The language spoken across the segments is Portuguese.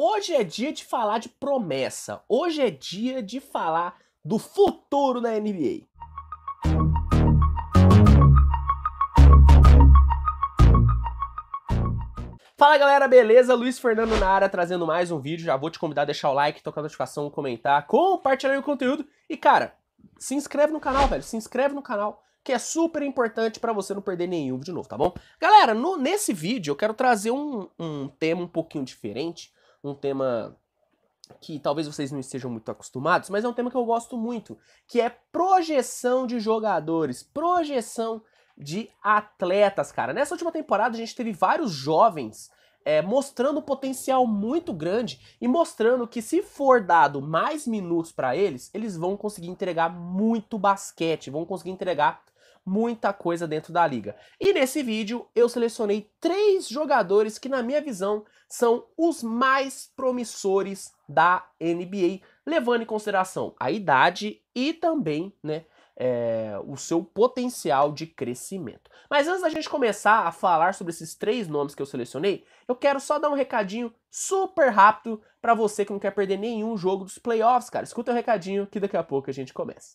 Hoje é dia de falar de promessa. Hoje é dia de falar do futuro da NBA. Fala galera, beleza? Luiz Fernando na área trazendo mais um vídeo. Já vou te convidar a deixar o like, tocar a notificação, comentar, compartilhar o conteúdo. E cara, se inscreve no canal, velho. Se inscreve no canal, que é super importante para você não perder nenhum vídeo novo, tá bom? Galera, no, nesse vídeo eu quero trazer um, um tema um pouquinho diferente um tema que talvez vocês não estejam muito acostumados, mas é um tema que eu gosto muito, que é projeção de jogadores, projeção de atletas, cara. Nessa última temporada a gente teve vários jovens é, mostrando um potencial muito grande e mostrando que se for dado mais minutos para eles, eles vão conseguir entregar muito basquete, vão conseguir entregar muita coisa dentro da liga. E nesse vídeo eu selecionei três jogadores que, na minha visão, são os mais promissores da NBA, levando em consideração a idade e também né, é, o seu potencial de crescimento. Mas antes da gente começar a falar sobre esses três nomes que eu selecionei, eu quero só dar um recadinho super rápido para você que não quer perder nenhum jogo dos playoffs, cara. Escuta o recadinho que daqui a pouco a gente começa.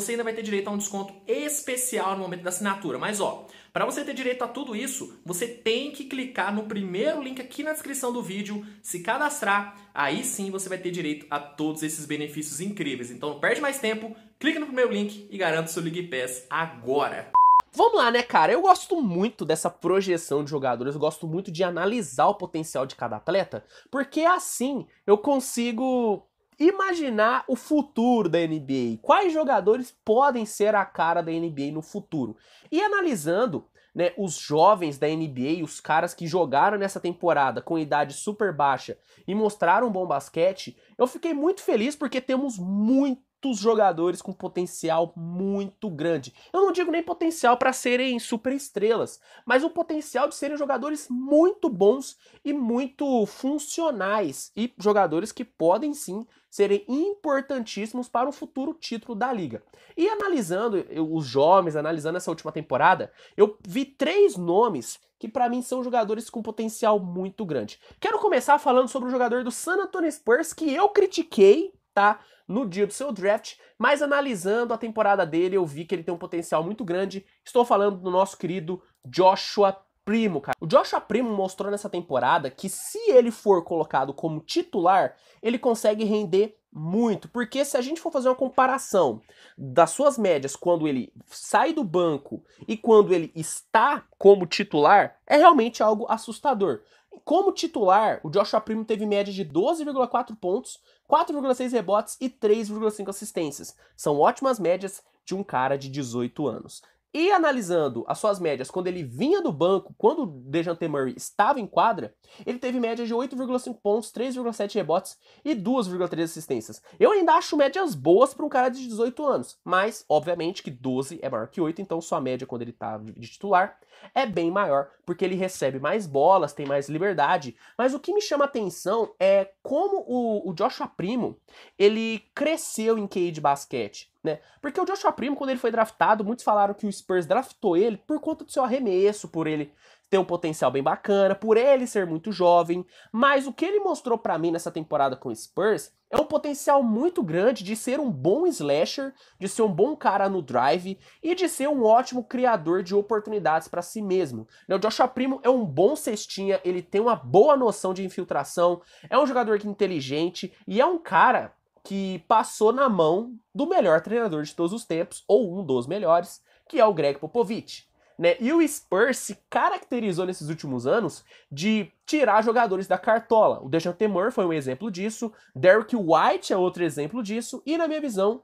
você ainda vai ter direito a um desconto especial no momento da assinatura. Mas ó, para você ter direito a tudo isso, você tem que clicar no primeiro link aqui na descrição do vídeo, se cadastrar, aí sim você vai ter direito a todos esses benefícios incríveis. Então não perde mais tempo, clica no primeiro link e garanta o seu League Pass agora. Vamos lá, né, cara? Eu gosto muito dessa projeção de jogadores, eu gosto muito de analisar o potencial de cada atleta, porque assim eu consigo imaginar o futuro da NBA. Quais jogadores podem ser a cara da NBA no futuro? E analisando né, os jovens da NBA, os caras que jogaram nessa temporada com idade super baixa e mostraram um bom basquete, eu fiquei muito feliz porque temos muito muitos jogadores com potencial muito grande. Eu não digo nem potencial para serem super estrelas, mas um potencial de serem jogadores muito bons e muito funcionais e jogadores que podem sim serem importantíssimos para o futuro título da liga. E analisando os jovens, analisando essa última temporada, eu vi três nomes que para mim são jogadores com potencial muito grande. Quero começar falando sobre o jogador do San Antonio Spurs que eu critiquei, tá? no dia do seu draft, mas analisando a temporada dele, eu vi que ele tem um potencial muito grande. Estou falando do nosso querido Joshua Primo, cara. O Joshua Primo mostrou nessa temporada que se ele for colocado como titular, ele consegue render muito, porque se a gente for fazer uma comparação das suas médias quando ele sai do banco e quando ele está como titular, é realmente algo assustador. Como titular, o Joshua Primo teve média de 12,4 pontos 4,6 rebotes e 3,5 assistências. São ótimas médias de um cara de 18 anos. E analisando as suas médias quando ele vinha do banco, quando o Dejante Murray estava em quadra, ele teve média de 8,5 pontos, 3,7 rebotes e 2,3 assistências. Eu ainda acho médias boas para um cara de 18 anos, mas obviamente que 12 é maior que 8, então sua média quando ele está de titular é bem maior, porque ele recebe mais bolas, tem mais liberdade. Mas o que me chama atenção é como o, o Joshua Primo ele cresceu em QI de basquete né? Porque o Joshua Primo, quando ele foi draftado, muitos falaram que o Spurs draftou ele por conta do seu arremesso, por ele ter um potencial bem bacana, por ele ser muito jovem, mas o que ele mostrou para mim nessa temporada com o Spurs é um potencial muito grande de ser um bom slasher, de ser um bom cara no drive e de ser um ótimo criador de oportunidades para si mesmo. Né, o Joshua Primo é um bom cestinha, ele tem uma boa noção de infiltração, é um jogador inteligente e é um cara que passou na mão do melhor treinador de todos os tempos, ou um dos melhores, que é o Greg Popovich. Né? E o Spurs se caracterizou nesses últimos anos de tirar jogadores da cartola. O Dejan Temor foi um exemplo disso, Derrick White é outro exemplo disso, e na minha visão,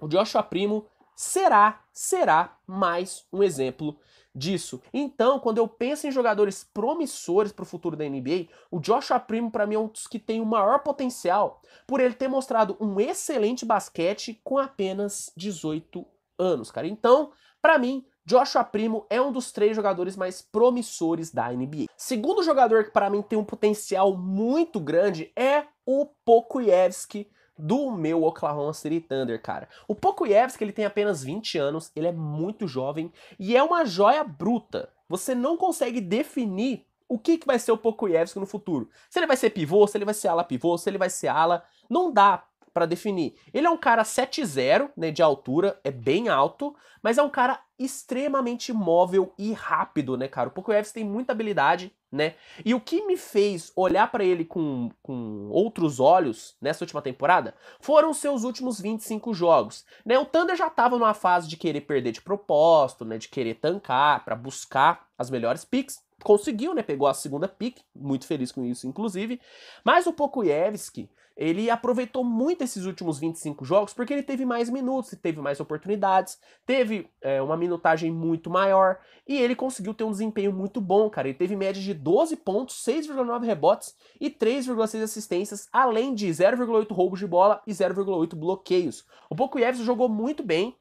o Joshua Primo será, será mais um exemplo disso. Então, quando eu penso em jogadores promissores para o futuro da NBA, o Joshua Primo para mim é um dos que tem o maior potencial, por ele ter mostrado um excelente basquete com apenas 18 anos, cara. Então, para mim, Joshua Primo é um dos três jogadores mais promissores da NBA. Segundo jogador que para mim tem um potencial muito grande é o Pokoyevski, do meu Oklahoma City Thunder, cara. O Pokoyevski, ele tem apenas 20 anos, ele é muito jovem e é uma joia bruta. Você não consegue definir o que, que vai ser o Pokoyevski no futuro. Se ele vai ser pivô, se ele vai ser ala pivô, se ele vai ser ala, não dá para definir. Ele é um cara 7-0, né, de altura, é bem alto, mas é um cara extremamente móvel e rápido, né, cara? Porque o Evans tem muita habilidade, né? E o que me fez olhar para ele com, com outros olhos nessa última temporada foram seus últimos 25 jogos, né? O Thunder já tava numa fase de querer perder de propósito, né, de querer tancar para buscar as melhores picks conseguiu, né? Pegou a segunda pick, muito feliz com isso, inclusive. Mas o Pokuievski ele aproveitou muito esses últimos 25 jogos porque ele teve mais minutos, teve mais oportunidades, teve é, uma minutagem muito maior e ele conseguiu ter um desempenho muito bom, cara. Ele teve média de 12 pontos, 6,9 rebotes e 3,6 assistências, além de 0,8 roubos de bola e 0,8 bloqueios. O Pokuievski jogou muito bem,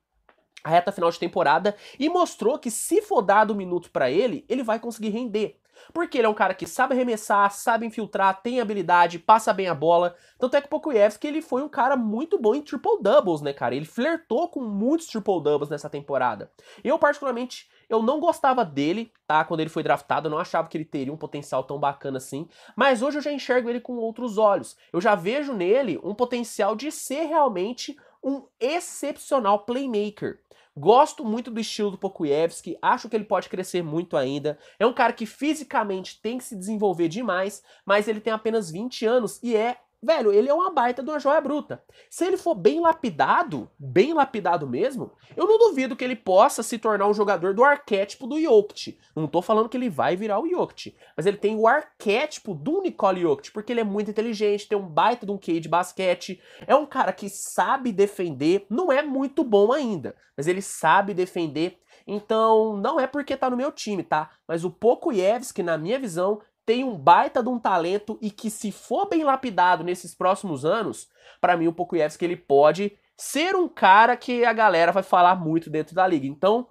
a reta final de temporada e mostrou que se for dado um minuto para ele, ele vai conseguir render. Porque ele é um cara que sabe arremessar, sabe infiltrar, tem habilidade, passa bem a bola. Tanto é que o Pokuevski, ele foi um cara muito bom em triple-doubles, né, cara? Ele flertou com muitos triple-doubles nessa temporada. Eu, particularmente, eu não gostava dele, tá? Quando ele foi draftado, eu não achava que ele teria um potencial tão bacana assim. Mas hoje eu já enxergo ele com outros olhos. Eu já vejo nele um potencial de ser realmente um excepcional playmaker. Gosto muito do estilo do Pokuevski, acho que ele pode crescer muito ainda. É um cara que fisicamente tem que se desenvolver demais, mas ele tem apenas 20 anos e é velho, ele é uma baita de uma joia bruta. Se ele for bem lapidado, bem lapidado mesmo, eu não duvido que ele possa se tornar um jogador do arquétipo do Jokic. Não tô falando que ele vai virar o Jokic, mas ele tem o arquétipo do Nicole Jokic, porque ele é muito inteligente, tem um baita de um QI de basquete, é um cara que sabe defender, não é muito bom ainda, mas ele sabe defender. Então, não é porque tá no meu time, tá? Mas o Pokuievski, na minha visão, tem um baita de um talento e que se for bem lapidado nesses próximos anos, para mim o Pokuevski ele pode ser um cara que a galera vai falar muito dentro da liga. Então,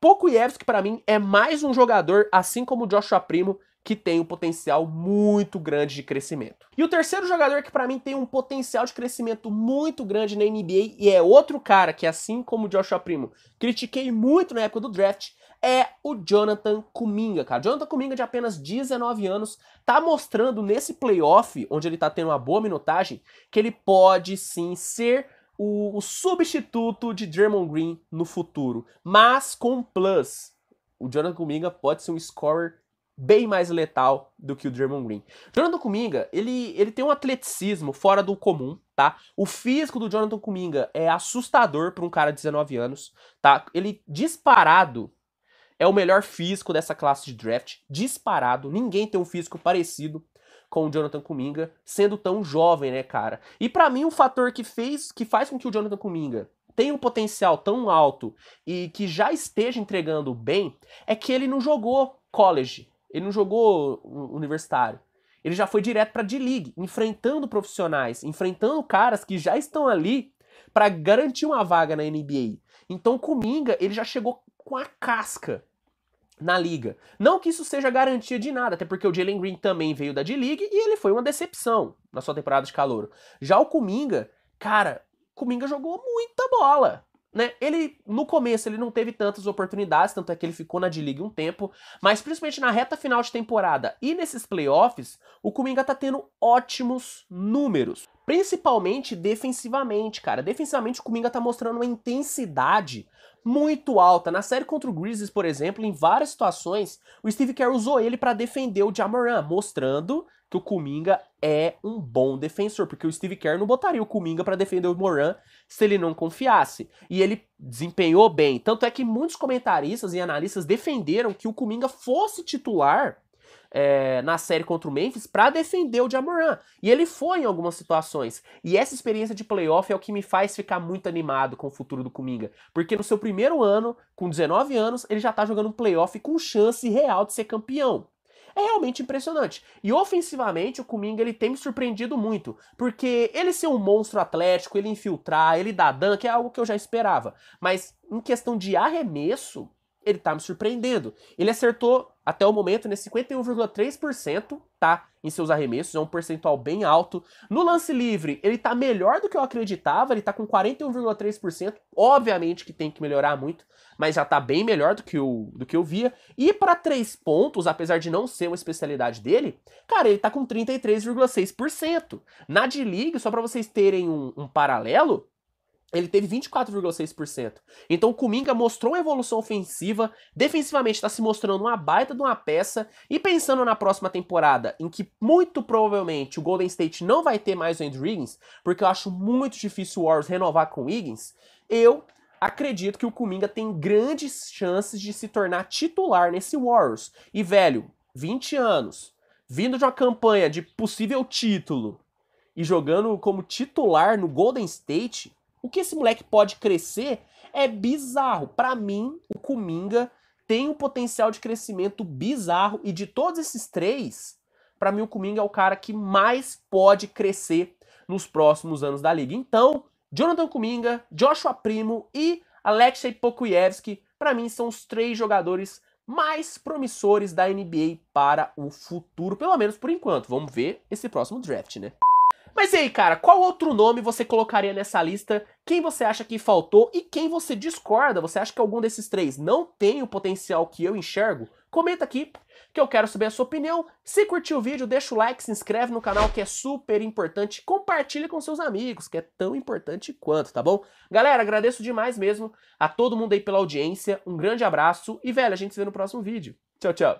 Pokuevski para mim é mais um jogador, assim como o Joshua Primo, que tem um potencial muito grande de crescimento. E o terceiro jogador que para mim tem um potencial de crescimento muito grande na NBA e é outro cara que assim como o Joshua Primo, critiquei muito na época do draft, é o Jonathan Kuminga, cara. Jonathan Kuminga de apenas 19 anos tá mostrando nesse playoff, onde ele tá tendo uma boa minutagem, que ele pode sim ser o, o substituto de Draymond Green no futuro, mas com plus. O Jonathan Kuminga pode ser um scorer bem mais letal do que o Draymond Green. Jonathan Kuminga, ele, ele tem um atleticismo fora do comum, tá? O físico do Jonathan Kuminga é assustador para um cara de 19 anos, tá? Ele disparado é o melhor físico dessa classe de draft, disparado. Ninguém tem um físico parecido com o Jonathan Kuminga, sendo tão jovem, né, cara? E para mim um fator que fez, que faz com que o Jonathan Kuminga tenha um potencial tão alto e que já esteja entregando bem, é que ele não jogou college ele não jogou universitário. Ele já foi direto para D-League, enfrentando profissionais, enfrentando caras que já estão ali para garantir uma vaga na NBA. Então, o Minga, ele já chegou com a casca na liga. Não que isso seja garantia de nada, até porque o Jalen Green também veio da D-League e ele foi uma decepção na sua temporada de calor. Já o Kuminga, cara, Kuminga jogou muita bola né, ele no começo ele não teve tantas oportunidades, tanto é que ele ficou na D-League um tempo, mas principalmente na reta final de temporada e nesses playoffs, o Kuminga tá tendo ótimos números. Principalmente defensivamente, cara. Defensivamente o Kuminga tá mostrando uma intensidade muito alta. Na série contra o Grizzlies, por exemplo, em várias situações, o Steve Kerr usou ele para defender o Jamoran, mostrando que o Kuminga é um bom defensor, porque o Steve Kerr não botaria o Kuminga para defender o Moran se ele não confiasse. E ele desempenhou bem. Tanto é que muitos comentaristas e analistas defenderam que o Kuminga fosse titular é, na série contra o Memphis para defender o Jamoran. E ele foi em algumas situações. E essa experiência de playoff é o que me faz ficar muito animado com o futuro do Kuminga. Porque no seu primeiro ano, com 19 anos, ele já tá jogando um playoff com chance real de ser campeão. É realmente impressionante. E ofensivamente, o Kuminga ele tem me surpreendido muito, porque ele ser um monstro atlético, ele infiltrar, ele dar dunk, é algo que eu já esperava. Mas em questão de arremesso, ele tá me surpreendendo. Ele acertou até o momento né, 51,3%, tá? Em seus arremessos, é um percentual bem alto. No lance livre, ele tá melhor do que eu acreditava, ele tá com 41,3%. Obviamente que tem que melhorar muito, mas já tá bem melhor do que eu, do que eu via. E para três pontos, apesar de não ser uma especialidade dele, cara, ele tá com 33,6%. Na D-League, só para vocês terem um, um paralelo, ele teve 24,6%. Então o Kuminga mostrou uma evolução ofensiva, defensivamente está se mostrando uma baita de uma peça, e pensando na próxima temporada, em que muito provavelmente o Golden State não vai ter mais o Andrew Wiggins, porque eu acho muito difícil o Warriors renovar com o Wiggins, eu acredito que o Kuminga tem grandes chances de se tornar titular nesse Warriors. E velho, 20 anos, vindo de uma campanha de possível título, e jogando como titular no Golden State o que esse moleque pode crescer é bizarro. Para mim, o Kuminga tem um potencial de crescimento bizarro e de todos esses três, para mim o Kuminga é o cara que mais pode crescer nos próximos anos da liga. Então, Jonathan Kuminga, Joshua Primo e Alexei Pokuievski, para mim são os três jogadores mais promissores da NBA para o futuro, pelo menos por enquanto. Vamos ver esse próximo draft, né? Mas e aí, cara, qual outro nome você colocaria nessa lista? Quem você acha que faltou e quem você discorda? Você acha que algum desses três não tem o potencial que eu enxergo? Comenta aqui que eu quero saber a sua opinião. Se curtiu o vídeo, deixa o like, se inscreve no canal que é super importante. Compartilha com seus amigos, que é tão importante quanto, tá bom? Galera, agradeço demais mesmo a todo mundo aí pela audiência. Um grande abraço e, velho, a gente se vê no próximo vídeo. Tchau, tchau.